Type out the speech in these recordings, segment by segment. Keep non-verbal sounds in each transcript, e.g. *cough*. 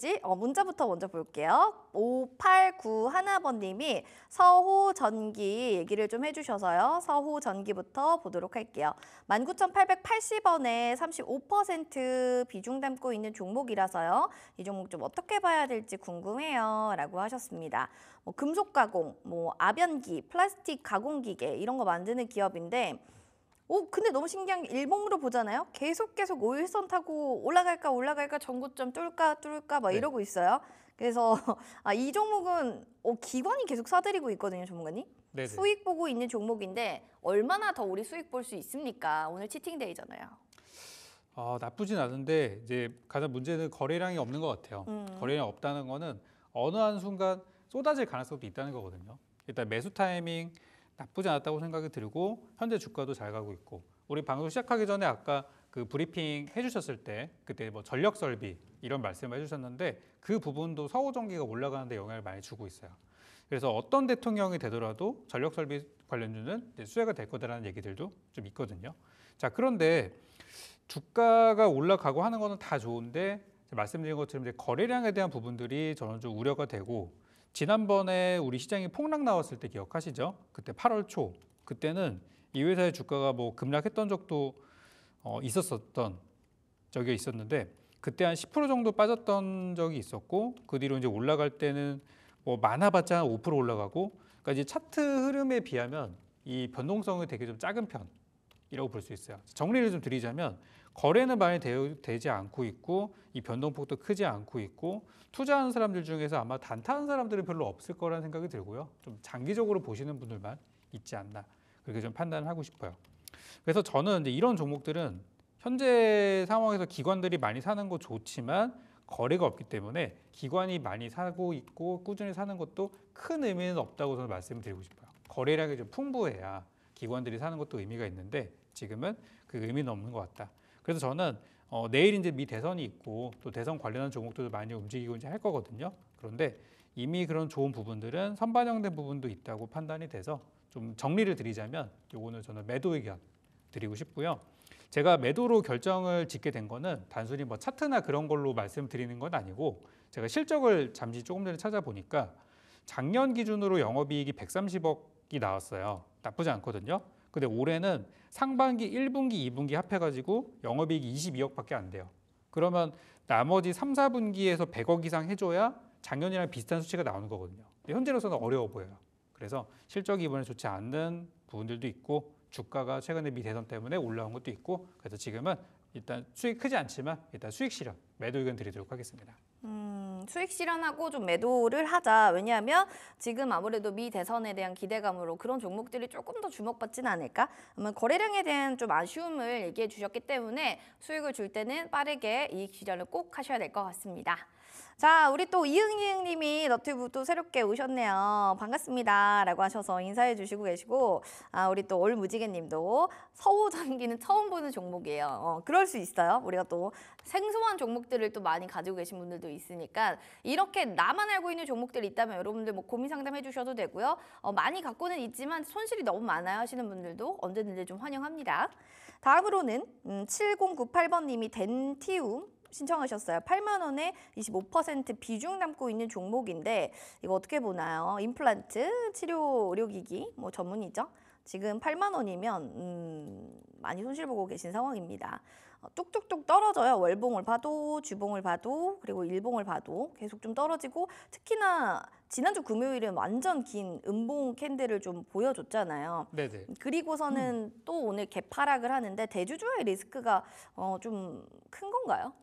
있을지 어, 문자부터 먼저 볼게요. 5891번님이 서호전기 얘기를 좀 해주셔서요. 서호전기부터 보도록 할게요. 19,880원에 35% 비중 담고 있는 종목이라서요. 이 종목 좀 어떻게 봐야 될지 궁금해요. 라고 하셨습니다. 뭐 금속 가공, 뭐 아변기, 플라스틱 가공기계 이런 거 만드는 기업인데 오 근데 너무 신기한 게 일봉으로 보잖아요. 계속 계속 오일선 타고 올라갈까 올라갈까 전고점 뚫까 뚫을까 막 네. 이러고 있어요. 그래서 *laughs* 아, 이 종목은 어, 기관이 계속 사들이고 있거든요, 전문가님. 네네. 수익 보고 있는 종목인데 얼마나 더 우리 수익 볼 수 있습니까? 오늘 치팅데이잖아요. 어, 나쁘진 않은데 이제 가장 문제는 거래량이 없는 것 같아요. 음. 거래량 없다는 거는 어느 한 순간 쏟아질 가능성도 있다는 거거든요. 일단 매수 타이밍 나쁘지 않았다고 생각이 들고 현재 주가도 잘 가고 있고 우리 방송 시작하기 전에 아까 그 브리핑 해주셨을 때 그때 뭐 전력 설비 이런 말씀을 해주셨는데 그 부분도 서호 전기가 올라가는데 영향을 많이 주고 있어요. 그래서 어떤 대통령이 되더라도 전력 설비 관련주는 수혜가 될 거다라는 얘기들도 좀 있거든요. 자 그런데 주가가 올라가고 하는 거는 다 좋은데 말씀드린 것처럼 이제 거래량에 대한 부분들이 저는 좀 우려가 되고 지난번에 우리 시장이 폭락 나왔을 때 기억하시죠? 그때 8월 초 그때는 이 회사의 주가가 뭐 급락했던 적도 어, 있었었던 적이 있었는데 그때 한 10% 정도 빠졌던 적이 있었고 그 뒤로 이제 올라갈 때는 뭐 많아봤자 5% 올라가고 그러니까 이제 차트 흐름에 비하면 이 변동성이 되게 좀 작은 편이라고 볼 수 있어요. 정리를 좀 드리자면 거래는 많이 되지 않고 있고 이 변동폭도 크지 않고 있고 투자하는 사람들 중에서 아마 단타하는 사람들은 별로 없을 거라는 생각이 들고요. 좀 장기적으로 보시는 분들만 있지 않나 그렇게 좀 판단하고 싶어요. 그래서 저는 이제 이런 종목들은 현재 상황에서 기관들이 많이 사는 거 좋지만 거래가 없기 때문에 기관이 많이 사고 있고 꾸준히 사는 것도 큰 의미는 없다고 저는 말씀을 드리고 싶어요. 거래량이 좀 풍부해야 기관들이 사는 것도 의미가 있는데 지금은 그 의미는 없는 것 같다. 그래서 저는 어, 내일 이제 미 대선이 있고 또 대선 관련한 종목들도 많이 움직이고 이제 할 거거든요. 그런데 이미 그런 좋은 부분들은 선반영된 부분도 있다고 판단이 돼서 좀 정리를 드리자면 요거는 저는 매도 의견 드리고 싶고요. 제가 매도로 결정을 짓게 된 거는 단순히 뭐 차트나 그런 걸로 말씀드리는 건 아니고 제가 실적을 잠시 조금 전에 찾아보니까 작년 기준으로 영업이익이 130억이 나왔어요. 나쁘지 않거든요. 근데 올해는 상반기 1분기, 2분기 합해가지고 영업이익이 22억밖에 안 돼요. 그러면 나머지 3, 4분기에서 100억 이상 해줘야 작년이랑 비슷한 수치가 나오는 거거든요. 근데 현재로서는 어려워 보여요. 그래서 실적이 이번에 좋지 않는 부분들도 있고 주가가 최근에 미 대선 때문에 올라온 것도 있고 그래서 지금은 일단 수익 크지 않지만 일단 수익 실현 매도 의견 드리도록 하겠습니다. 음, 수익 실현하고 좀 매도를 하자. 왜냐하면 지금 아무래도 미 대선에 대한 기대감으로 그런 종목들이 조금 더 주목받진 않을까? 거래량에 대한 좀 아쉬움을 얘기해 주셨기 때문에 수익을 줄 때는 빠르게 이익 실현을 꼭 하셔야 될 것 같습니다. 자, 우리 또 이응이응 님이 너튜브 또 새롭게 오셨네요. 반갑습니다. 라고 하셔서 인사해 주시고 계시고, 아, 우리 또 올무지개 님도 서호 장기는 처음 보는 종목이에요. 어, 그럴 수 있어요. 우리가 또 생소한 종목들을 또 많이 가지고 계신 분들도 있으니까, 이렇게 나만 알고 있는 종목들이 있다면 여러분들 뭐 고민 상담해 주셔도 되고요. 어, 많이 갖고는 있지만 손실이 너무 많아요 하시는 분들도 언제든지 좀 환영합니다. 다음으로는 음, 7098번 님이 덴티움 신청하셨어요. 8만 원에 25% 비중 담고 있는 종목인데 이거 어떻게 보나요? 임플란트, 치료 료기기뭐 전문이죠. 지금 8만 원이면 음, 많이 손실 보고 계신 상황입니다. 어, 뚝뚝뚝 떨어져요. 월봉을 봐도 주봉을 봐도 그리고 일봉을 봐도 계속 좀 떨어지고 특히나 지난주 금요일은 완전 긴 음봉 캔들을 좀 보여줬잖아요. 네네. 그리고서는 음. 또 오늘 개파락을 하는데 대주주의 리스크가 어, 좀큰 건가요?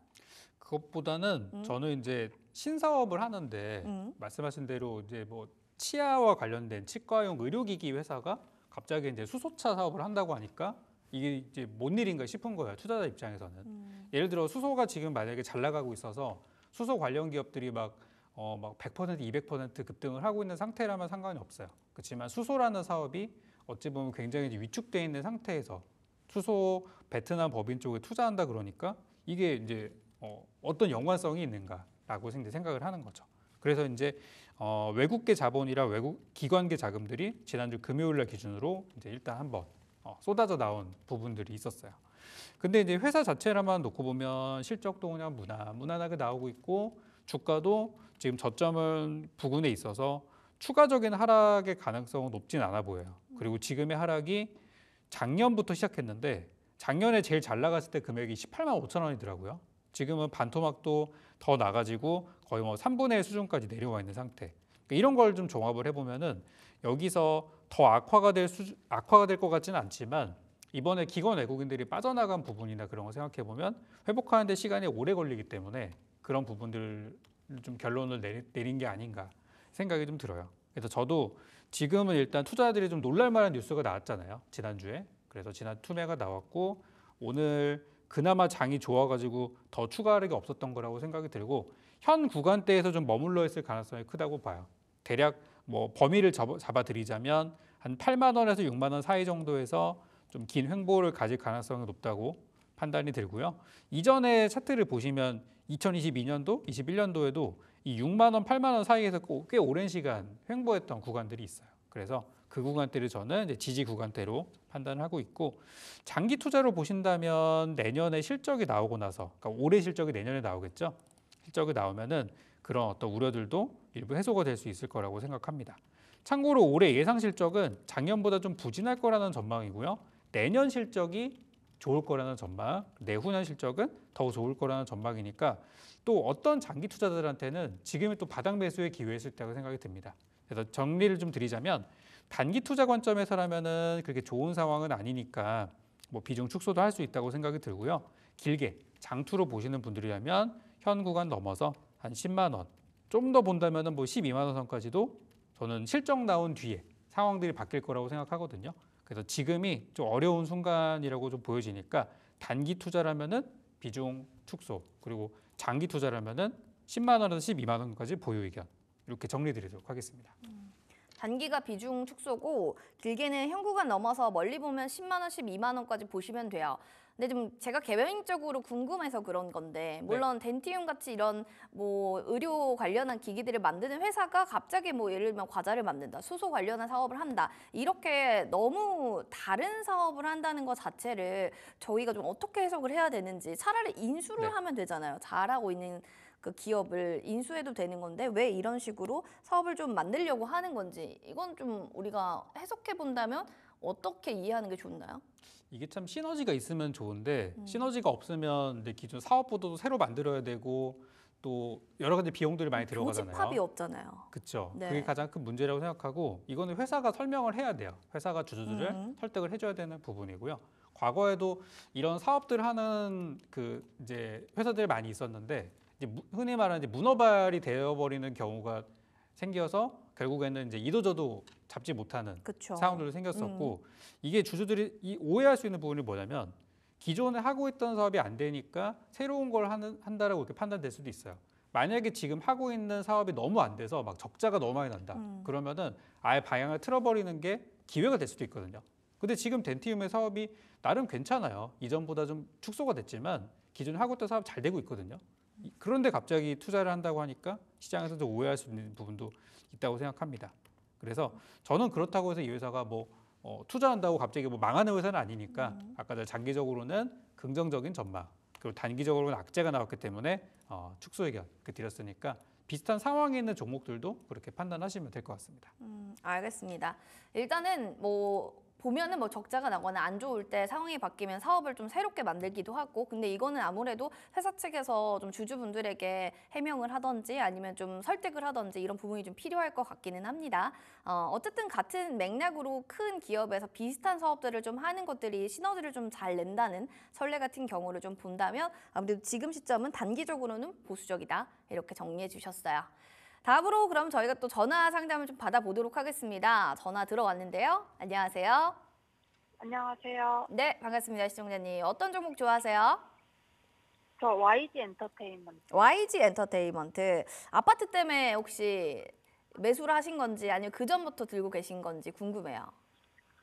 그것보다는 음. 저는 이제 신사업을 하는데 음. 말씀하신 대로 이제 뭐 치아와 관련된 치과용 의료기기 회사가 갑자기 이제 수소차 사업을 한다고 하니까 이게 이제 뭔 일인가 싶은 거예요 투자자 입장에서는 음. 예를 들어 수소가 지금 만약에 잘 나가고 있어서 수소 관련 기업들이 막 어, 막 100%, 200% 급등을 하고 있는 상태라면 상관이 없어요. 그렇지만 수소라는 사업이 어찌 보면 굉장히 위축돼 있는 상태에서 수소 베트남 법인 쪽에 투자한다 그러니까 이게 이제 어, 어떤 연관성이 있는가라고 생각을 하는 거죠. 그래서 이제 어, 외국계 자본이라 외국 기관계 자금들이 지난주 금요일날 기준으로 이제 일단 한번 어, 쏟아져 나온 부분들이 있었어요. 근데 이제 회사 자체라만 놓고 보면 실적도 그냥 무난 무난하게 나오고 있고 주가도 지금 저점은 부근에 있어서 추가적인 하락의 가능성은 높진 않아 보여요. 그리고 지금의 하락이 작년부터 시작했는데 작년에 제일 잘 나갔을 때 금액이 18만 5천 원이더라고요. 지금은 반토막도 더 나가지고 거의 뭐 3분의 1 수준까지 내려와 있는 상태. 그러니까 이런 걸 좀 종합을 해보면은 여기서 더 악화가 될 수, 악화가 될 것 같지는 않지만 이번에 기관 외국인들이 빠져나간 부분이나 그런 거 생각해 보면 회복하는데 시간이 오래 걸리기 때문에 그런 부분들 좀 결론을 내리, 내린 게 아닌가 생각이 좀 들어요. 그래서 저도 지금은 일단 투자자들이 좀 놀랄 만한 뉴스가 나왔잖아요. 지난주에. 그래서 지난 투매가 나왔고 오늘 그나마 장이 좋아가지고 더 추가 하락이 없었던 거라고 생각이 들고 현 구간대에서 좀 머물러 있을 가능성이 크다고 봐요. 대략 뭐 범위를 잡아드리자면 한 8만 원에서 6만 원 사이 정도에서 좀 긴 횡보를 가질 가능성이 높다고 판단이 들고요. 이전에 차트를 보시면 2022년도, 21년도에도 이 6만 원, 8만 원 사이에서 꽤 오랜 시간 횡보했던 구간들이 있어요. 그래서 그 구간대를 저는 지지 구간대로 판단하고 있고 장기 투자로 보신다면 내년에 실적이 나오고 나서 그러니까 올해 실적이 내년에 나오겠죠. 실적이 나오면은 그런 어떤 우려들도 일부 해소가 될 수 있을 거라고 생각합니다. 참고로 올해 예상 실적은 작년보다 좀 부진할 거라는 전망이고요. 내년 실적이 좋을 거라는 전망, 내후년 실적은 더 좋을 거라는 전망이니까 또 어떤 장기 투자들한테는 지금이 또 바닥 매수의 기회였을 때라고 생각이 듭니다. 그래서 정리를 좀 드리자면 단기 투자 관점에서라면은 그렇게 좋은 상황은 아니니까 뭐 비중 축소도 할 수 있다고 생각이 들고요. 길게 장투로 보시는 분들이라면 현 구간 넘어서 한 10만 원, 좀 더 본다면은 뭐 12만 원 선까지도 저는 실적 나온 뒤에 상황들이 바뀔 거라고 생각하거든요. 그래서 지금이 좀 어려운 순간이라고 좀 보여지니까 단기 투자라면은 비중 축소 그리고 장기 투자라면은 10만 원에서 12만 원까지 보유 의견 이렇게 정리드리도록 하겠습니다. 단기가 비중 축소고 길게는 현구간 넘어서 멀리 보면 10만 원, 12만 원까지 보시면 돼요. 근데 좀 제가 개별적으로 궁금해서 그런 건데 네. 물론 네. 덴티움 같이 이런 뭐 의료 관련한 기기들을 만드는 회사가 갑자기 뭐 예를 들면 과자를 만든다, 수소 관련한 사업을 한다 이렇게 너무 다른 사업을 한다는 것 자체를 저희가 좀 어떻게 해석을 해야 되는지 차라리 인수를 네. 하면 되잖아요. 잘하고 있는 그 기업을 인수해도 되는 건데 왜 이런 식으로 사업을 좀 만들려고 하는 건지 이건 좀 우리가 해석해 본다면 어떻게 이해하는 게 좋나요? 이게 참 시너지가 있으면 좋은데 음. 시너지가 없으면 내 기존 사업부도 새로 만들어야 되고 또 여러 가지 비용들이 많이 음, 들어가잖아요. 조합이 없잖아요. 그렇죠. 네. 그게 가장 큰 문제라고 생각하고 이거는 회사가 설명을 해야 돼요. 회사가 주주들을 음. 설득을 해줘야 되는 부분이고요. 과거에도 이런 사업들 하는 그 이제 회사들이 많이 있었는데 이제 흔히 말하는 문어발이 되어버리는 경우가 생겨서 결국에는 이제 이도저도 잡지 못하는 그쵸. 사원들도 생겼었고 음. 이게 주주들이 이 오해할 수 있는 부분이 뭐냐면 기존에 하고 있던 사업이 안 되니까 새로운 걸 하는, 한다라고 이렇게 판단될 수도 있어요. 만약에 지금 하고 있는 사업이 너무 안 돼서 막 적자가 너무 많이 난다. 음. 그러면은 아예 방향을 틀어버리는 게 기회가 될 수도 있거든요. 근데 지금 덴티움의 사업이 나름 괜찮아요. 이전보다 좀 축소가 됐지만 기존에 하고 있던 사업 잘 되고 있거든요. 그런데 갑자기 투자를 한다고 하니까 시장에서도 오해할 수 있는 부분도 있다고 생각합니다. 그래서 저는 그렇다고 해서 이 회사가 뭐 어, 투자한다고 갑자기 뭐 망하는 회사는 아니니까 음. 아까 장기적으로는 긍정적인 전망 그리고 단기적으로는 악재가 나왔기 때문에 어, 축소 의견 그 드렸으니까 비슷한 상황에 있는 종목들도 그렇게 판단하시면 될 것 같습니다. 음, 알겠습니다. 일단은 뭐 보면은 뭐 적자가 나거나 안 좋을 때 상황이 바뀌면 사업을 좀 새롭게 만들기도 하고 근데 이거는 아무래도 회사 측에서 좀 주주분들에게 해명을 하던지 아니면 좀 설득을 하던지 이런 부분이 좀 필요할 것 같기는 합니다. 어, 어쨌든 같은 맥락으로 큰 기업에서 비슷한 사업들을 좀 하는 것들이 시너지를 좀 잘 낸다는 설례 같은 경우를 좀 본다면 아무래도 지금 시점은 단기적으로는 보수적이다 이렇게 정리해 주셨어요. 다음으로 그럼 저희가 또 전화 상담을 좀 받아보도록 하겠습니다. 전화 들어왔는데요. 안녕하세요. 안녕하세요. 네, 반갑습니다. 시청자님. 어떤 종목 좋아하세요? 저 YG 엔터테인먼트. YG 엔터테인먼트. 아파트 때문에 혹시 매수를 하신 건지 아니면 그 전부터 들고 계신 건지 궁금해요.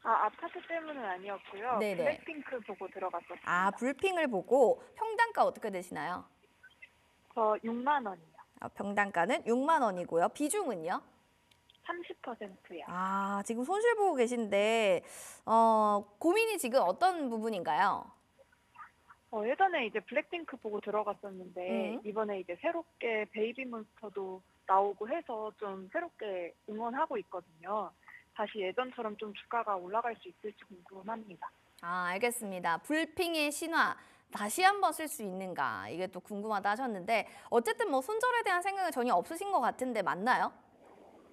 아, 아파트 때문은 아니었고요. 네네. 블랙핑크 보고 들어갔었어요. 아, 불핑을 보고 평당가 어떻게 되시나요? 저 6만 원. 아, 병단가는 6만 원이고요. 비중은요? 30%요. 아, 지금 손실 보고 계신데 어, 고민이 지금 어떤 부분인가요? 어, 예전에 이제 블랙핑크 보고 들어갔었는데 음. 이번에 이제 새롭게 베이비몬스터도 나오고 해서 좀 새롭게 응원하고 있거든요. 다시 예전처럼 좀 주가가 올라갈 수 있을지 궁금합니다. 아, 알겠습니다. 불핑의 신화 다시 한번 쓸 수 있는가 이게 또 궁금하다 하셨는데 어쨌든 뭐 손절에 대한 생각은 전혀 없으신 것 같은데 맞나요?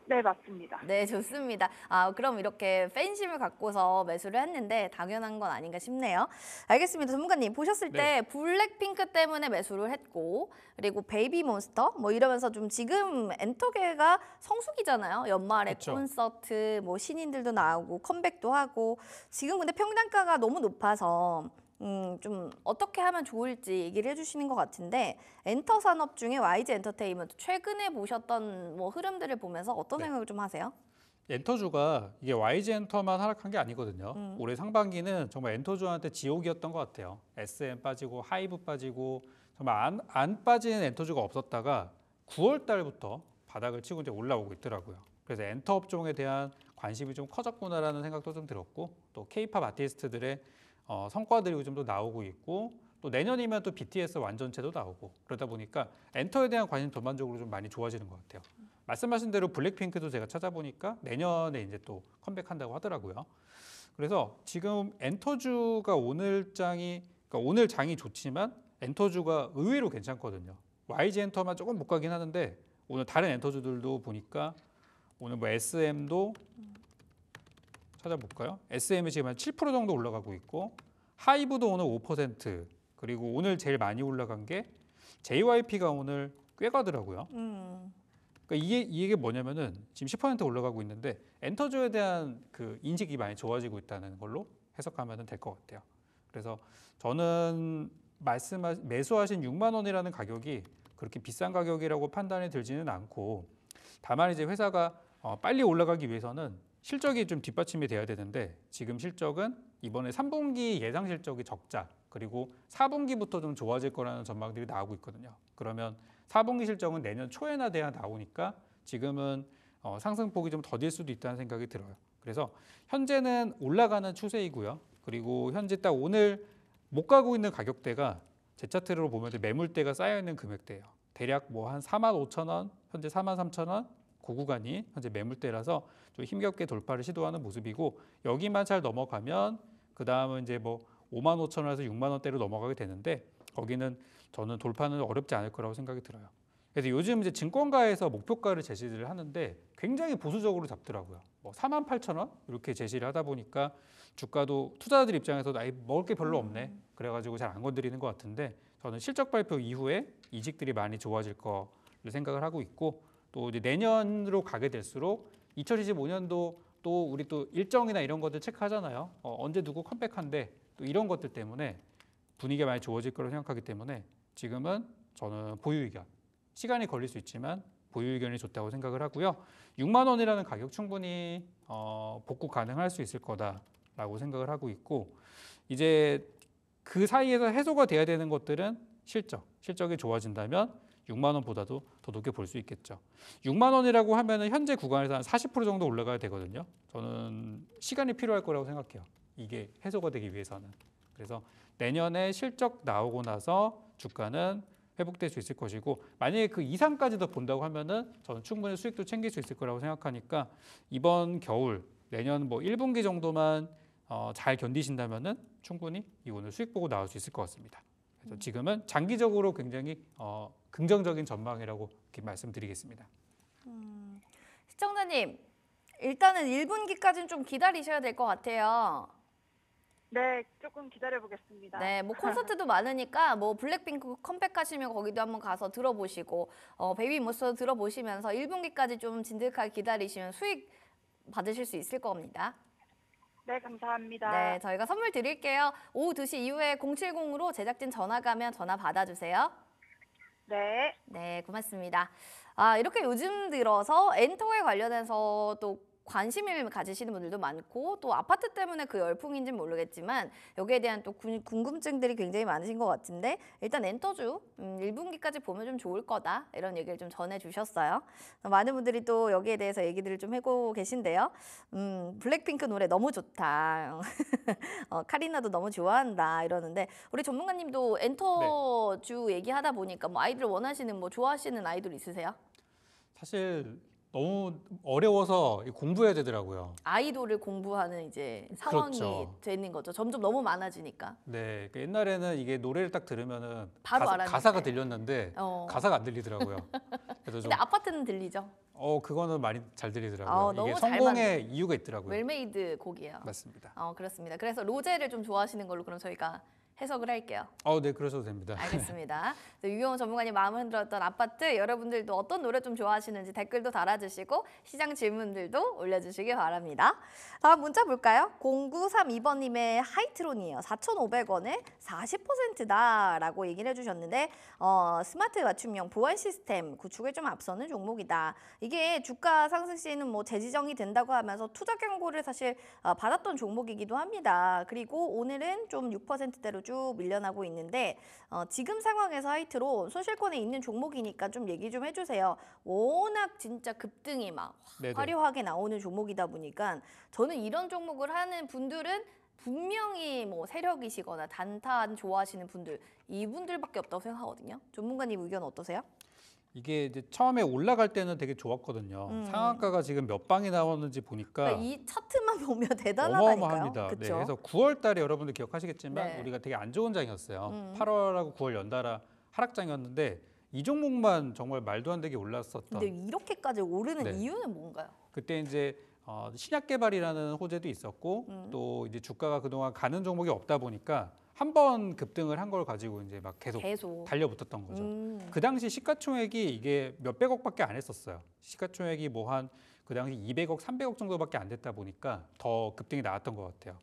네, 맞습니다. 네, 좋습니다. 아, 그럼 이렇게 팬심을 갖고서 매수를 했는데 당연한 건 아닌가 싶네요. 알겠습니다. 전문가님, 보셨을 네. 때 블랙핑크 때문에 매수를 했고 그리고 베이비몬스터 뭐 이러면서 좀 지금 엔터계가 성수기잖아요. 연말에 그렇 콘서트 뭐 신인들도 나오고 컴백도 하고 지금 근데 평단가가 너무 높아서 음, 좀 어떻게 하면 좋을지 얘기를 해주시는 것 같은데 엔터 산업 중에 YG 엔터테인먼트 최근에 보셨던 뭐 흐름들을 보면서 어떤 네. 생각을 좀 하세요? 엔터주가 이게 YG 엔터만 하락한 게 아니거든요. 음. 올해 상반기는 정말 엔터주한테 지옥이었던 것 같아요. SM 빠지고 하이브 빠지고 정말 안, 안 빠지는 엔터주가 없었다가 9월 달부터 바닥을 치고 이제 올라오고 있더라고요. 그래서 엔터 업종에 대한 관심이 좀 커졌구나라는 생각도 좀 들었고 또 K-팝 아티스트들의 어, 성과들이 요즘도 나오고 있고 또 내년이면 또 BTS 완전체도 나오고 그러다 보니까 엔터에 대한 관심 전반적으로 좀 많이 좋아지는 것 같아요. 말씀하신 대로 블랙핑크도 제가 찾아보니까 내년에 이제 또 컴백한다고 하더라고요. 그래서 지금 엔터주가 오늘 장이 그러니까 오늘 장이 좋지만 엔터주가 의외로 괜찮거든요. YG 엔터만 조금 못 가긴 하는데 오늘 다른 엔터주들도 보니까 오늘 뭐 SM도 찾아볼까요? SM이 지금 한7% 정도 올라가고 있고 하이브도 오늘 5% 그리고 오늘 제일 많이 올라간 게 JYP가 오늘 꽤 가더라고요. 음. 그러니까 이게, 이게 뭐냐면은 지금 10% 올라가고 있는데 엔터주에 대한 그 인식이 많이 좋아지고 있다는 걸로 해석하면 될 것 같아요. 그래서 저는 말씀 매수하신 6만 원이라는 가격이 그렇게 비싼 가격이라고 판단이 들지는 않고 다만 이제 회사가 어, 빨리 올라가기 위해서는 실적이 좀 뒷받침이 돼야 되는데 지금 실적은 이번에 3분기 예상 실적이 적자 그리고 4분기부터 좀 좋아질 거라는 전망들이 나오고 있거든요. 그러면 4분기 실적은 내년 초에나 돼야 나오니까 지금은 어, 상승폭이 좀 더딜 수도 있다는 생각이 들어요. 그래서 현재는 올라가는 추세이고요. 그리고 현재 딱 오늘 못 가고 있는 가격대가 제 차트로 보면 매물대가 쌓여 있는 금액대예요. 대략 뭐 한 4만 5천 원, 현재 4만 3천 원, 그 구간이 현재 매물대라서 좀 힘겹게 돌파를 시도하는 모습이고 여기만 잘 넘어가면 그 다음은 이제 뭐 5만 5천 원에서 6만 원대로 넘어가게 되는데 거기는 저는 돌파는 어렵지 않을 거라고 생각이 들어요. 그래서 요즘 이제 증권가에서 목표가를 제시를 하는데 굉장히 보수적으로 잡더라고요. 뭐 4만 8천 원 이렇게 제시를 하다 보니까 주가도 투자자들 입장에서 도 나이 먹을 게 별로 없네. 음. 그래가지고 잘 안 건드리는 것 같은데 저는 실적 발표 이후에 이직들이 많이 좋아질 거를 생각을 하고 있고 또 이제 내년으로 가게 될수록 2025년도 또 우리 또 일정이나 이런 것들 체크하잖아요. 어, 언제 누구 컴백한데 또 이런 것들 때문에 분위기가 많이 좋아질 거라고 생각하기 때문에 지금은 저는 보유 의견 시간이 걸릴 수 있지만 보유 의견이 좋다고 생각을 하고요. 6만 원이라는 가격 충분히 어, 복구 가능할 수 있을 거다라고 생각을 하고 있고 이제 그 사이에서 해소가 돼야 되는 것들은 실적 실적이 좋아진다면 6만 원보다도 더 높게 볼 수 있겠죠. 6만 원이라고 하면 현재 구간에서 한 40% 정도 올라가야 되거든요. 저는 시간이 필요할 거라고 생각해요. 이게 해소가 되기 위해서는. 그래서 내년에 실적 나오고 나서 주가는 회복될 수 있을 것이고 만약에 그 이상까지 더 본다고 하면은 저는 충분히 수익도 챙길 수 있을 거라고 생각하니까 이번 겨울 내년 뭐 1분기 정도만 어, 잘 견디신다면은 충분히 이 오늘 수익 보고 나올 수 있을 것 같습니다. 그래서 음. 지금은 장기적으로 굉장히 어, 긍정적인 전망이라고 이렇게 말씀드리겠습니다. 음, 시청자님, 일단은 1분기까지는 좀 기다리셔야 될 것 같아요. 네, 조금 기다려보겠습니다. 네, 뭐 콘서트도 많으니까 뭐 블랙핑크 컴백하시면 거기도 한번 가서 들어보시고 어, 베이비 모스 들어보시면서 1분기까지 좀 진득하게 기다리시면 수익 받으실 수 있을 겁니다. 네, 감사합니다. 네, 저희가 선물 드릴게요. 오후 2시 이후에 070으로 제작진 전화 가면 전화 받아주세요. 네. 네, 고맙습니다. 아, 이렇게 요즘 들어서 엔터에 관련해서 또 관심을 가지시는 분들도 많고 또 아파트 때문에 그 열풍인지는 모르겠지만 여기에 대한 또 궁금증들이 굉장히 많으신 것 같은데 일단 엔터주 음, 1분기까지 보면 좀 좋을 거다 이런 얘기를 좀 전해주셨어요. 많은 분들이 또 여기에 대해서 얘기들을 좀 해고 계신데요. 음, 블랙핑크 노래 너무 좋다. *laughs* 어, 카리나도 너무 좋아한다 이러는데 우리 전문가님도 엔터주 네. 얘기하다 보니까 뭐 아이들 원하시는 뭐 좋아하시는 아이돌 있으세요? 사실 너무 어려워서 공부해야 되더라고요. 아이돌을 공부하는 이제 상황이 그렇죠. 되는 거죠. 점점 너무 많아지니까. 네, 그러니까 옛날에는 이게 노래를 딱 들으면은 바로 가사, 가사가 들렸는데 어. 가사가 안 들리더라고요. 그래서 좀 근데 아파트는 들리죠. 어 그거는 많이 잘 들리더라고요. 어, 이게 성공의 이유가 있더라고요. 웰메이드 곡이에요. 맞습니다. 어 그렇습니다. 그래서 로제를 좀 좋아하시는 걸로 그럼 저희가 해석을 할게요. 어, 네, 그러셔도 됩니다. 알겠습니다. *laughs* 유경호 전문가님 마음을 흔들었던 아파트 여러분들도 어떤 노래 좀 좋아하시는지 댓글도 달아주시고 시장 질문들도 올려주시기 바랍니다. 다음 문자 볼까요? 0932번님의 하이트론이에요. 4,500원에 40%다라고 얘기를 해주셨는데 어, 스마트 맞춤형 보안 시스템 구축에 좀 앞서는 종목이다. 이게 주가 상승 시에는 뭐 재지정이 된다고 하면서 투자 경고를 사실 어, 받았던 종목이기도 합니다. 그리고 오늘은 좀 6%대로 좀쭉 밀려나고 있는데 어, 지금 상황에서 하이트로 손실권에 있는 종목이니까 좀 얘기 좀 해주세요. 워낙 진짜 급등이 막 네, 네. 화려하게 나오는 종목이다 보니까 저는 이런 종목을 하는 분들은 분명히 뭐 세력이시거나 단타 좋아하시는 분들 이분들밖에 없다고 생각하거든요. 전문가님 의견 어떠세요? 이게 이제 처음에 올라갈 때는 되게 좋았거든요. 음. 상한가가 지금 몇 방이 나왔는지 보니까 그러니까 이 차트만 *laughs* 보면 대단하다니까요. 어마어마합니다. 네, 그래서 9월 달에 여러분들 기억하시겠지만 네. 우리가 되게 안 좋은 장이었어요. 음. 8월하고 9월 연달아 하락장이었는데 이 종목만 정말 말도 안 되게 올랐었던. 근데 이렇게까지 오르는 네. 이유는 뭔가요? 그때 이제 어, 신약 개발이라는 호재도 있었고 음. 또 이제 주가가 그동안 가는 종목이 없다 보니까 한 번 급등을 한 걸 가지고 이제 막 계속, 계속. 달려붙었던 거죠. 음. 그 당시 시가총액이 이게 몇백억밖에 안 했었어요. 시가총액이 뭐 한 그 당시 200억, 300억 정도밖에 안 됐다 보니까 더 급등이 나왔던 것 같아요.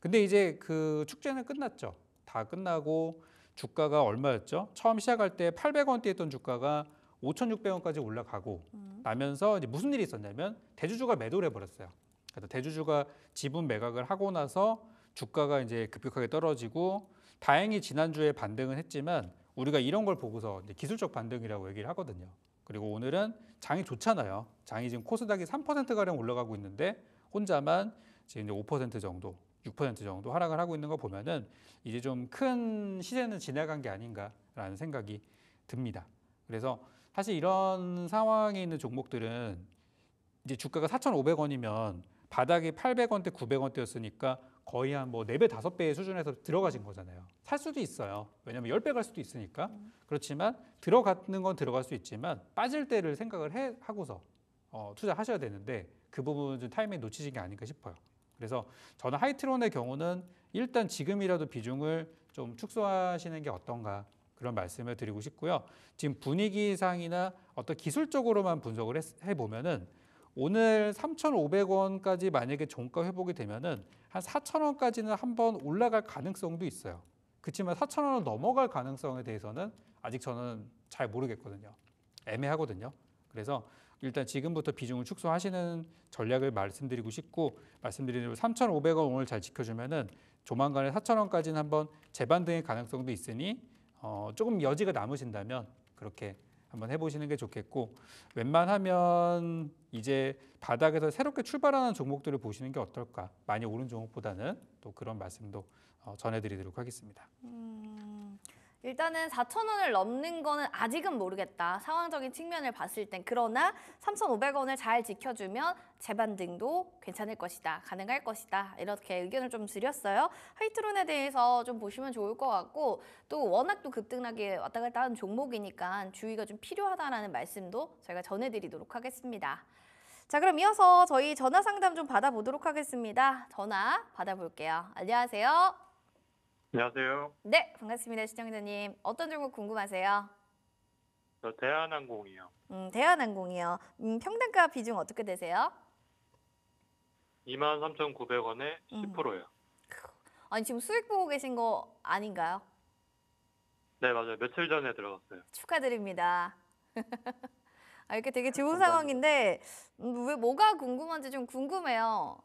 근데 이제 그 축제는 끝났죠. 다 끝나고 주가가 얼마였죠? 처음 시작할 때 800원대 했던 주가가 5,600원까지 올라가고 음. 나면서 이제 무슨 일이 있었냐면 대주주가 매도를 해버렸어요. 그래서 대주주가 지분 매각을 하고 나서 주가가 이제 급격하게 떨어지고 다행히 지난주에 반등은 했지만 우리가 이런 걸 보고서 기술적 반등이라고 얘기를 하거든요. 그리고 오늘은 장이 좋잖아요. 장이 지금 코스닥이 3%가량 올라가고 있는데 혼자만 지금 이제 5% 정도, 6% 정도 하락을 하고 있는 거 보면은 이제 좀 큰 시대는 지나간 게 아닌가라는 생각이 듭니다. 그래서 사실 이런 상황에 있는 종목들은 이제 주가가 4,500원이면 바닥이 800원대, 900원대였으니까 거의 한뭐네배5 배의 수준에서 들어가신 거잖아요. 살 수도 있어요. 왜냐하면 1 0배갈 수도 있으니까. 음. 그렇지만 들어가는 건 들어갈 수 있지만 빠질 때를 생각을 해, 하고서 어, 투자하셔야 되는데 그 부분 좀 타이밍 놓치신 게 아닌가 싶어요. 그래서 저는 하이트론의 경우는 일단 지금이라도 비중을 좀 축소하시는 게 어떤가 그런 말씀을 드리고 싶고요. 지금 분위기상이나 어떤 기술적으로만 분석을 해보면은 오늘 3,500원까지 만약에 종가 회복이 되면은 한 4,000원까지는 한번 올라갈 가능성도 있어요. 그렇지만 4,000원을 넘어갈 가능성에 대해서는 아직 저는 잘 모르겠거든요. 애매하거든요. 그래서 일단 지금부터 비중을 축소하시는 전략을 말씀드리고 싶고 말씀드리 대로 3,500원 오늘 잘 지켜주면은 조만간에 4,000원까지는 한번 재반등의 가능성도 있으니 어, 조금 여지가 남으신다면 그렇게 한번 해보시는 게 좋겠고 웬만하면 이제 바닥에서 새롭게 출발하는 종목들을 보시는 게 어떨까 많이 오른 종목보다는 또 그런 말씀도 어, 전해드리도록 하겠습니다. 음... 일단은 4,000원을 넘는 거는 아직은 모르겠다. 상황적인 측면을 봤을 땐 그러나 3,500원을 잘 지켜주면 재반등도 괜찮을 것이다. 가능할 것이다. 이렇게 의견을 좀 드렸어요. 하이트론에 대해서 좀 보시면 좋을 것 같고 또 워낙 또급등하게 왔다 갔다 하는 종목이니까 주의가 좀 필요하다라는 말씀도 저희가 전해드리도록 하겠습니다. 자 그럼 이어서 저희 전화 상담 좀 받아보도록 하겠습니다. 전화 받아볼게요. 안녕하세요. 안녕하세요. 네, 반갑습니다. 시청자님. 어떤 종목 궁금하세요? 저 대한항공이요. 음, 대한항공이요. 음, 평단가 비중 어떻게 되세요? 23,900원에 10%요. 음. 아니, 지금 수익 보고 계신 거 아닌가요? 네, 맞아요. 며칠 전에 들어갔어요. 축하드립니다. *laughs* 아, 이렇게 되게 좋은 감사합니다. 상황인데 음, 왜 뭐가 궁금한지 좀 궁금해요.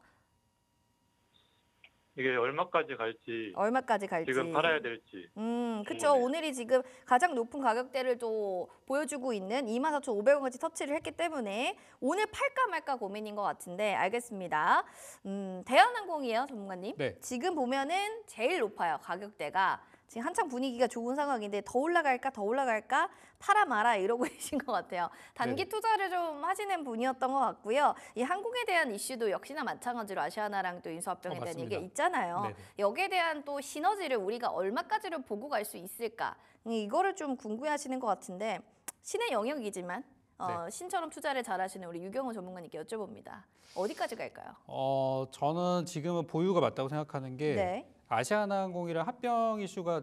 이게 얼마까지 갈지 얼마까지 갈지 지금 팔아야 될지 음 그 그쵸 네. 오늘이 지금 가장 높은 가격대를 또 보여주고 있는 24,500원까지 터치를 했기 때문에 오늘 팔까 말까 고민인 것 같은데 알겠습니다 음 대한항공이에요 전문가님 네. 지금 보면은 제일 높아요 가격대가 지금 한창 분위기가 좋은 상황인데 더 올라갈까 더 올라갈까 팔아 마라 이러고 *laughs* 계신 것 같아요. 단기 네. 투자를 좀 하시는 분이었던 것 같고요. 이 항공에 대한 이슈도 역시나 마찬가지로 아시아나랑 또 인수합병에 어, 대한 얘기가 있잖아요. 네네. 여기에 대한 또 시너지를 우리가 얼마까지를 보고 갈 수 있을까 음, 이거를 좀 궁금해하시는 것 같은데 신의 영역이지만 어, 네. 신처럼 투자를 잘하시는 우리 유경호 전문가님께 여쭤봅니다. 어디까지 갈까요? 어, 저는 지금은 보유가 맞다고 생각하는 게 네. 아시아나항공이랑 합병 이슈가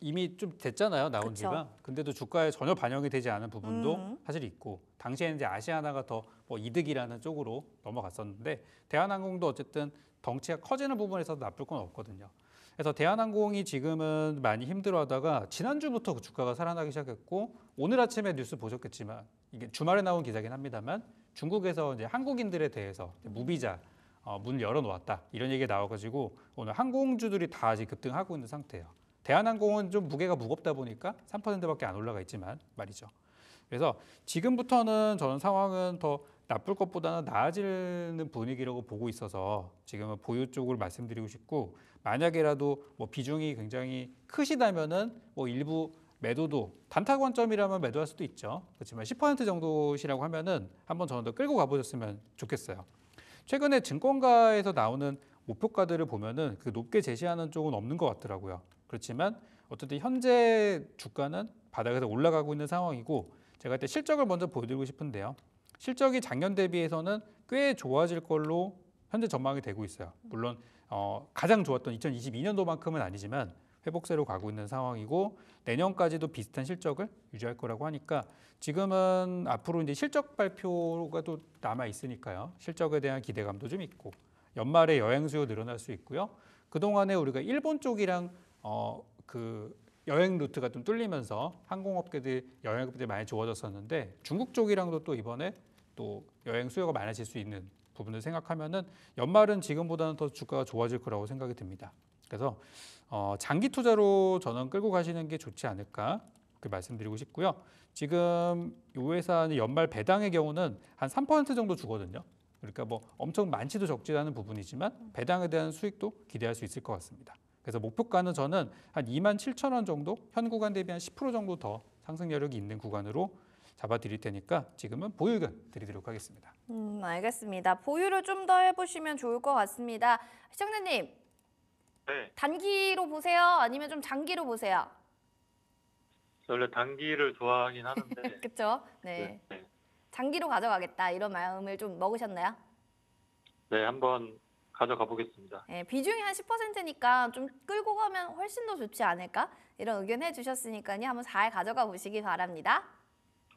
이미 좀 됐잖아요 나온 그쵸. 지가 근데도 주가에 전혀 반영이 되지 않은 부분도 음. 사실 있고 당시에는 이제 아시아나가 더 뭐 이득이라는 쪽으로 넘어갔었는데 대한항공도 어쨌든 덩치가 커지는 부분에서 나쁠 건 없거든요 그래서 대한항공이 지금은 많이 힘들어하다가 지난주부터 그 주가가 살아나기 시작했고 오늘 아침에 뉴스 보셨겠지만 이게 주말에 나온 기사긴 합니다만 중국에서 이제 한국인들에 대해서 무비자 어, 문 열어놓았다 이런 얘기가 나와가지고 오늘 항공주들이 다 아직 급등하고 있는 상태예요. 대한항공은 좀 무게가 무겁다 보니까 3%밖에 안 올라가 있지만 말이죠. 그래서 지금부터는 저는 상황은 더 나쁠 것보다는 나아지는 분위기라고 보고 있어서 지금은 보유 쪽을 말씀드리고 싶고 만약에라도 뭐 비중이 굉장히 크시다면은 뭐 일부 매도도 단타 관점이라면 매도할 수도 있죠. 그렇지만 10% 정도시라고 하면은 한번 저는 더 끌고 가보셨으면 좋겠어요. 최근에 증권가에서 나오는 목표가들을 보면은 그 높게 제시하는 쪽은 없는 것 같더라고요. 그렇지만 어쨌든 현재 주가는 바닥에서 올라가고 있는 상황이고 제가 이때 실적을 먼저 보여드리고 싶은데요. 실적이 작년 대비해서는 꽤 좋아질 걸로 현재 전망이 되고 있어요. 물론 어, 가장 좋았던 2022년도만큼은 아니지만 회복세로 가고 있는 상황이고 내년까지도 비슷한 실적을 유지할 거라고 하니까 지금은 앞으로 이제 실적 발표가 또 남아 있으니까요. 실적에 대한 기대감도 좀 있고 연말에 여행 수요 늘어날 수 있고요. 그동안에 우리가 일본 쪽이랑 어그 여행 루트가 좀 뚫리면서 항공업계들 여행업계들이 많이 좋아졌었는데 중국 쪽이랑도 또 이번에 또 여행 수요가 많아질 수 있는 부분을 생각하면은 연말은 지금보다는 더 주가가 좋아질 거라고 생각이 듭니다. 그래서 어, 장기 투자로 저는 끌고 가시는 게 좋지 않을까 그 말씀드리고 싶고요. 지금 이 회사는 연말 배당의 경우는 한 3% 정도 주거든요. 그러니까 뭐 엄청 많지도 적지 않은 부분이지만 배당에 대한 수익도 기대할 수 있을 것 같습니다. 그래서 목표가는 저는 한 2만 7천 원 정도 현 구간 대비 한10% 정도 더 상승 여력이 있는 구간으로 잡아드릴 테니까 지금은 보유견 드리도록 하겠습니다. 음, 알겠습니다. 보유를 좀 더 해보시면 좋을 것 같습니다. 시청자님, 네. 단기로 보세요? 아니면 좀 장기로 보세요? 원래 단기를 좋아하긴 하는데. *laughs* 그렇죠. 네. 네, 장기로 가져가겠다 이런 마음을 좀 먹으셨나요? 네, 한번 가져가 보겠습니다. 네, 비중이 한 10%니까 좀 끌고 가면 훨씬 더 좋지 않을까? 이런 의견 해주셨으니까요. 한번 잘 가져가 보시기 바랍니다.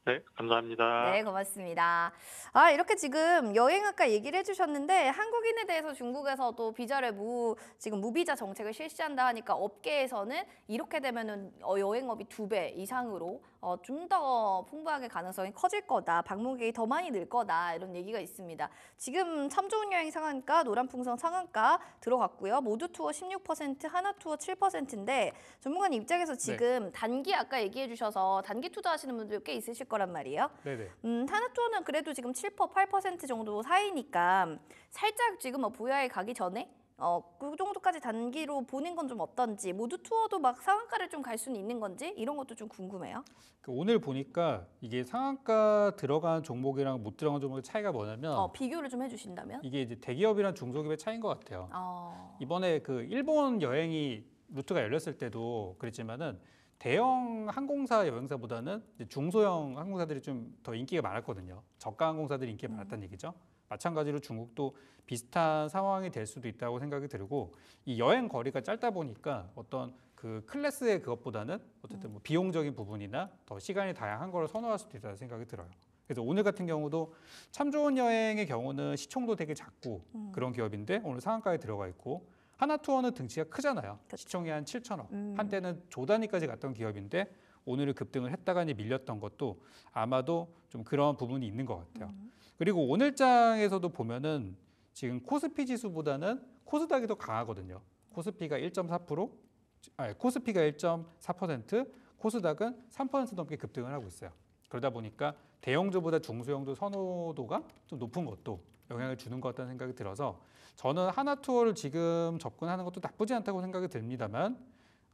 네, 감사합니다. 네, 고맙습니다. 아, 이렇게 지금 여행학과 얘기를 해주셨는데 한국인에 대해서 중국에서도 비자를 무, 지금 무비자 정책을 실시한다 하니까 업계에서는 이렇게 되면은 어, 여행업이 두 배 이상으로 어, 좀더 풍부하게 가능성이 커질 거다. 방문객이 더 많이 늘 거다. 이런 얘기가 있습니다. 지금 참 좋은 여행 상한가, 노란풍선 상한가 들어갔고요. 모두 투어 16%, 하나 투어 7%인데 전문가님 입장에서 네. 지금 네. 단기 아까 얘기해 주셔서 단기 투자하시는 분들 꽤 있으실 거 거란 말이에요. 네네. 음, 한우초는 그래도 지금 7% 8% 정도 사이니까 살짝 지금 뭐 부야에 가기 전에 어, 그 정도까지 단기로 보는 건 좀 어떤지 모두 투어도 막 상한가를 좀 갈 수는 있는 건지 이런 것도 좀 궁금해요. 그 오늘 보니까 이게 상한가 들어간 종목이랑 못 들어간 종목의 차이가 뭐냐면 어, 비교를 좀 해주신다면 이게 이제 대기업이랑 중소기업의 차이인 것 같아요. 어... 이번에 그 일본 여행이 루트가 열렸을 때도 그랬지만은 대형 항공사 여행사보다는 중소형 항공사들이 좀 더 인기가 많았거든요. 저가 항공사들이 인기가 음. 많았다는 얘기죠. 마찬가지로 중국도 비슷한 상황이 될 수도 있다고 생각이 들고 이 여행 거리가 짧다 보니까 어떤 그 클래스의 그것보다는 어쨌든 뭐 음. 비용적인 부분이나 더 시간이 다양한 걸 선호할 수도 있다는 생각이 들어요. 그래서 오늘 같은 경우도 참 좋은 여행의 경우는 시총도 되게 작고 음. 그런 기업인데 오늘 상한가에 들어가 있고 하나투어는 등치가 크잖아요. 그쵸. 그렇죠. 시총이 한 7천억. 음. 한때는 조단위까지 갔던 기업인데 오늘 은 급등을 했다가 이제 밀렸던 것도 아마도 좀 그런 부분이 있는 것 같아요. 음. 그리고 오늘장에서도 보면은 지금 코스피 지수보다는 코스닥이 더 강하거든요. 코스피가 1.4%, 아니, 코스피가 1.4%, 코스닥은 3% 넘게 급등을 하고 있어요. 그러다 보니까 대형주보다 중소형조 선호도가 좀 높은 것도 영향을 주는 것 같다는 생각이 들어서 저는 하나투어를 지금 접근하는 것도 나쁘지 않다고 생각이 듭니다만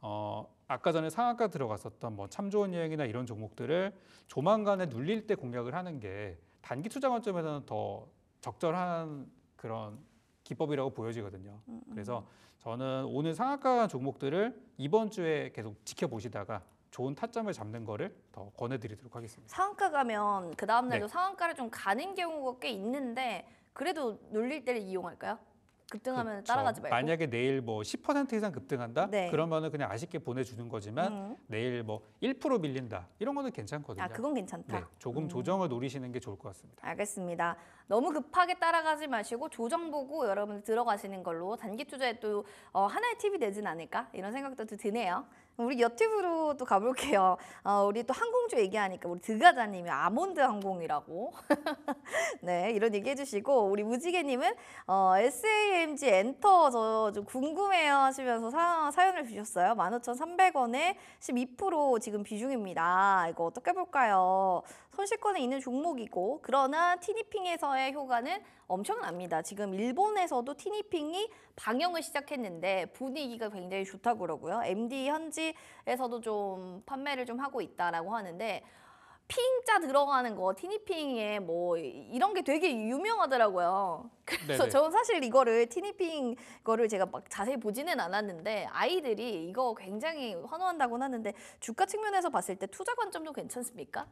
어, 아까 전에 상한가 들어갔었던 뭐 참 좋은 여행이나 이런 종목들을 조만간에 눌릴 때 공략을 하는 게 단기 투자 관점에서는 더 적절한 그런 기법이라고 보여지거든요. 음. 그래서 저는 오늘 상한가 종목들을 이번 주에 계속 지켜보시다가 좋은 타점을 잡는 거를 더 권해드리도록 하겠습니다. 상한가 가면 그 다음날도 네. 상한가를 좀 가는 경우가 꽤 있는데 그래도 놀릴 때를 이용할까요? 급등하면 그렇 따라가지 말고 만약에 내일 뭐 10% 이상 급등한다 네. 그러면은 그냥 아쉽게 보내주는 거지만 음. 내일 뭐1% 밀린다 이런 거는 괜찮거든요. 아 그건 괜찮다. 네, 조금 음. 조정을 노리시는 게 좋을 것 같습니다. 알겠습니다. 너무 급하게 따라가지 마시고 조정 보고 여러분 들어가시는 걸로 단기 투자에 또 어, 하나의 팁이 되진 않을까 이런 생각도 드네요. 우리 여팁으로 또 가볼게요. 어, 우리 또 항공주 얘기하니까 우리 드가자님이 아몬드 항공이라고 *laughs* 네 이런 얘기 해주시고 우리 무지개님은 어, SAMG 엔터 저 좀 궁금해요 하시면서 사, 사연을 주셨어요. 15,300원에 12% 지금 비중입니다. 이거 어떻게 볼까요? 손실권에 있는 종목이고 그러나 티니핑에서의 효과는 엄청납니다. 지금 일본에서도 티니핑이 방영을 시작했는데 분위기가 굉장히 좋다고 그러고요. MD 현지에서도 좀 판매를 좀 하고 있다라고 하는데 핑자 들어가는 거 티니핑에 뭐 이런 게 되게 유명하더라고요. 그래서 저는 사실 이거를 티니핑 거를 제가 막 자세히 보지는 않았는데 아이들이 이거 굉장히 환호한다고 하는데 주가 측면에서 봤을 때 투자 관점도 괜찮습니까?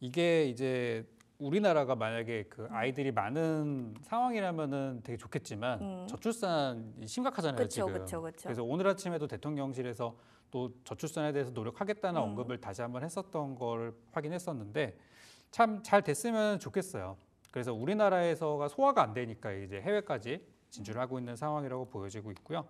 이게 이제 우리나라가 만약에 그 아이들이 많은 상황이라면은 되게 좋겠지만 음. 저출산 심각하잖아요 그쵸, 지금. 그쵸, 그쵸. 그래서 오늘 아침에도 대통령실에서 또 저출산에 대해서 노력하겠다는 음. 언급을 다시 한번 했었던 걸 확인했었는데 참 잘 됐으면 좋겠어요. 그래서 우리나라에서가 소화가 안 되니까 이제 해외까지 진출하고 있는 상황이라고 보여지고 있고요.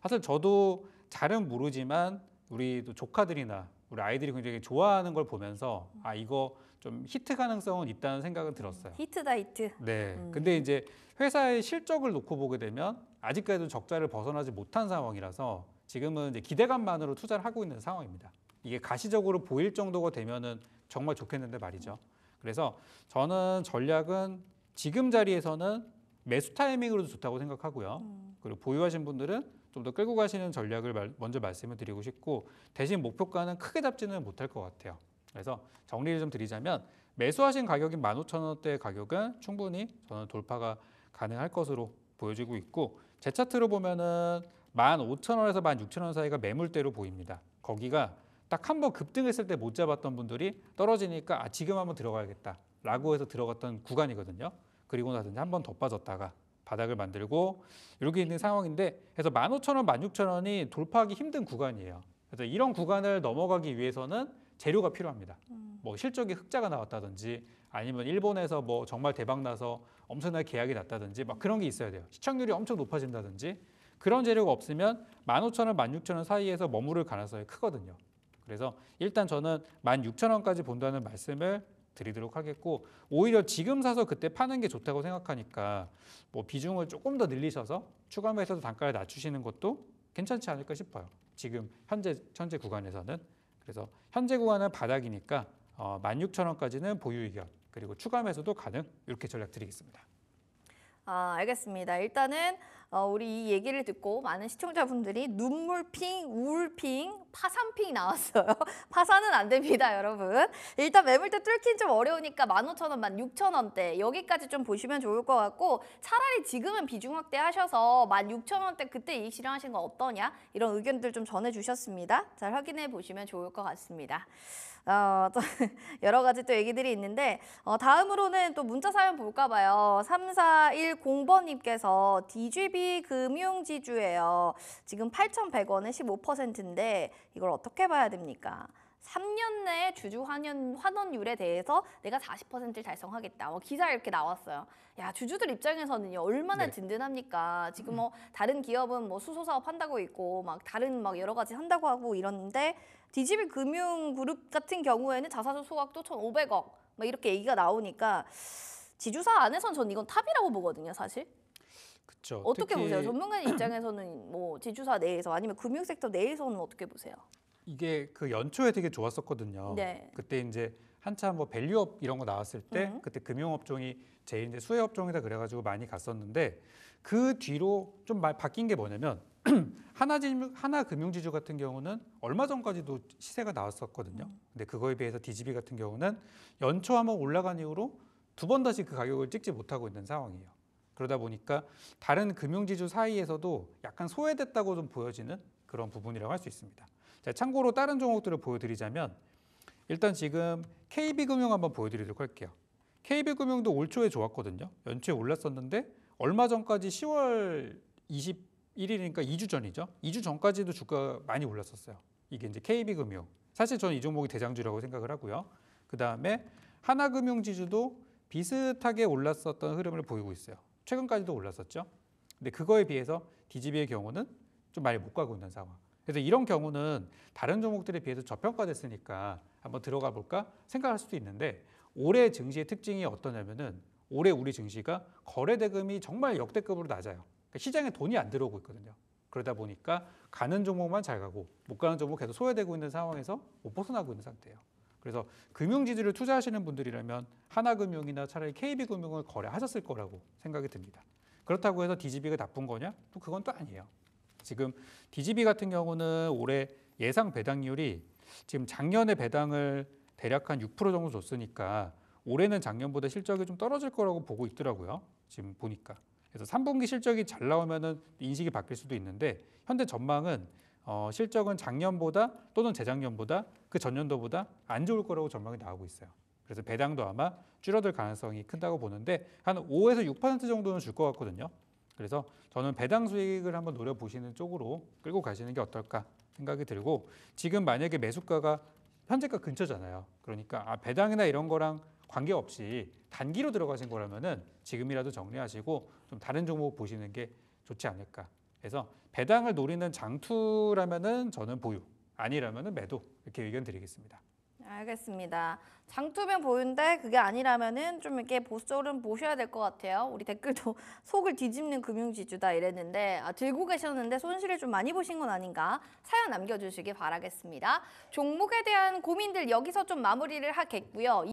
사실 저도 잘은 모르지만 우리 또 조카들이나 우리 아이들이 굉장히 좋아하는 걸 보면서 아 이거 좀 히트 가능성은 있다는 생각은 들었어요. 히트다 히트. 네. 음. 근데 이제 회사의 실적을 놓고 보게 되면 아직까지도 적자를 벗어나지 못한 상황이라서 지금은 이제 기대감만으로 투자를 하고 있는 상황입니다. 이게 가시적으로 보일 정도가 되면은 정말 좋겠는데 말이죠. 그래서 저는 전략은 지금 자리에서는 매수 타이밍으로도 좋다고 생각하고요. 음. 그리고 보유하신 분들은 좀 더 끌고 가시는 전략을 먼저 말씀을 드리고 싶고 대신 목표가는 크게 잡지는 못할 것 같아요. 그래서 정리를 좀 드리자면 매수하신 가격인 15,000원대 가격은 충분히 저는 돌파가 가능할 것으로 보여지고 있고 제 차트로 보면은 15,000원에서 16,000원 사이가 매물대로 보입니다. 거기가 딱 한 번 급등했을 때 못 잡았던 분들이 떨어지니까 아 지금 한번 들어가야겠다 라고 해서 들어갔던 구간이거든요. 그리고 나서 한번 더 빠졌다가 바닥을 만들고 이렇게 있는 상황인데 해서 15,000원, 16,000원이 돌파하기 힘든 구간이에요. 그래서 이런 구간을 넘어가기 위해서는 재료가 필요합니다. 음. 뭐 실적이 흑자가 나왔다든지 아니면 일본에서 뭐 정말 대박 나서 엄청나게 계약이 났다든지 막 그런 게 있어야 돼요. 시청률이 엄청 높아진다든지 그런 재료가 없으면 1 5 0 0 0원1 6 0 0 0원 사이에서 머무를 가능성이 크거든요. 그래서 일단 저는 1 6 0 0 0 원까지 본다는 말씀을 드리도록 하겠고 오히려 지금 사서 그때 파는 게 좋다고 생각하니까 뭐 비중을 조금 더 늘리셔서 추가 매수도 단가를 낮추시는 것도 괜찮지 않을까 싶어요. 지금 현재 현재 구간에서는 그래서 현재 구간은 바닥이니까 어, 16,000원까지는 보유 의견 그리고 추가 매수도 가능 이렇게 전략드리겠습니다. 아, 알겠습니다. 일단은 어, 우리 이 얘기를 듣고 많은 시청자분들이 눈물핑, 우울핑 파산핑 이 나왔어요. *laughs* 파산은 안 됩니다, 여러분. 일단 매물대 뚫긴 좀 어려우니까 15,000원, 16,000원대 여기까지 좀 보시면 좋을 것 같고 차라리 지금은 비중 확대하셔서 16,000원대 그때 이익 실현하신 거 어떠냐? 이런 의견들 좀 전해주셨습니다. 잘 확인해 보시면 좋을 것 같습니다. 어, 또 *laughs* 여러 가지 또 얘기들이 있는데 어, 다음으로는 또 문자 사연 볼까 봐요. 3410번님께서 DGB 금융지주예요. 지금 8,100원에 15%인데 이걸 어떻게 봐야 됩니까? 3년 내에 주주 환원, 환원율에 대해서 내가 40%를 달성하겠다. 뭐 기사 이렇게 나왔어요. 야 주주들 입장에서는요 얼마나 네. 든든합니까? 지금 뭐 음. 다른 기업은 뭐 수소 사업 한다고 있고 막 다른 막 여러 가지 한다고 하고 이러는데 DGB 금융그룹 같은 경우에는 자사주 소각도 1,500억 막 이렇게 얘기가 나오니까 지주사 안에선 는 이건 탑이라고 보거든요 사실. 있죠. 어떻게 보세요? 전문가님 입장에서는 *clears throat* 뭐 지주사 내에서 아니면 금융 섹터 내에서는 어떻게 보세요? 이게 그 연초에 되게 좋았었거든요. 네. 그때 이제 한참 뭐 밸류업 이런 거 나왔을 때 음. 그때 금융업종이 제일 이제 수혜업종이다 그래가지고 많이 갔었는데 그 뒤로 좀말 바뀐 게 뭐냐면 *clears throat* 하나 하나금융지주 같은 경우는 얼마 전까지도 시세가 나왔었거든요. 음. 근데 그거에 비해서 DGB 같은 경우는 연초 한번 올라간 이후로 두 번 다시 그 가격을 찍지 못하고 있는 상황이에요. 그러다 보니까 다른 금융지주 사이에서도 약간 소외됐다고 좀 보여지는 그런 부분이라고 할 수 있습니다. 자, 참고로 다른 종목들을 보여드리자면 일단 지금 KB금융 한번 보여드리도록 할게요. KB금융도 올 초에 좋았거든요. 연초에 올랐었는데 얼마 전까지 10월 21일이니까 2주 전이죠. 2주 전까지도 주가 많이 올랐었어요. 이게 이제 KB금융. 사실 저는 이 종목이 대장주라고 생각을 하고요. 그 다음에 하나금융지주도 비슷하게 올랐었던 흐름을 보이고 있어요. 최근까지도 올랐었죠. 근데 그거에 비해서 DGB의 경우는 좀 많이 못 가고 있는 상황. 그래서 이런 경우는 다른 종목들에 비해서 저평가됐으니까 한번 들어가 볼까 생각할 수도 있는데 올해 증시의 특징이 어떠냐면은 올해 우리 증시가 거래 대금이 정말 역대급으로 낮아요. 그러니까 시장에 돈이 안 들어오고 있거든요. 그러다 보니까 가는 종목만 잘 가고 못 가는 종목 계속 소외되고 있는 상황에서 못 벗어나고 있는 상태예요. 그래서 금융지주를 투자하시는 분들이라면 하나금융이나 차라리 KB금융을 거래하셨을 거라고 생각이 듭니다. 그렇다고 해서 DGB가 나쁜 거냐? 또 그건 또 아니에요. 지금 DGB 같은 경우는 올해 예상 배당률이 지금 작년에 배당을 대략 한 6% 정도 줬으니까 올해는 작년보다 실적이 좀 떨어질 거라고 보고 있더라고요. 지금 보니까. 그래서 3분기 실적이 잘나오면 인식이 바뀔 수도 있는데 현재 전망은 어, 실적은 작년보다 또는 재작년보다 그 전년도보다 안 좋을 거라고 전망이 나오고 있어요. 그래서 배당도 아마 줄어들 가능성이 큰다고 보는데 한 5에서 6% 정도는 줄 것 같거든요. 그래서 저는 배당 수익을 한번 노려보시는 쪽으로 끌고 가시는 게 어떨까 생각이 들고 지금 만약에 매수가가 현재가 근처잖아요. 그러니까 아, 배당이나 이런 거랑 관계없이 단기로 들어가신 거라면은 지금이라도 정리하시고 좀 다른 종목 보시는 게 좋지 않을까 그래서 배당을 노리는 장투라면은 저는 보유, 아니라면은 매도 이렇게 의견 드리겠습니다. 알겠습니다. 장투면 보유인데 그게 아니라면은 좀 이렇게 보수적으로 보셔야 될 것 같아요. 우리 댓글도 *laughs* 속을 뒤집는 금융지주다 이랬는데 아, 들고 계셨는데 손실을 좀 많이 보신 건 아닌가 사연 남겨주시기 바라겠습니다. 종목에 대한 고민들 여기서 좀 마무리를 하겠고요.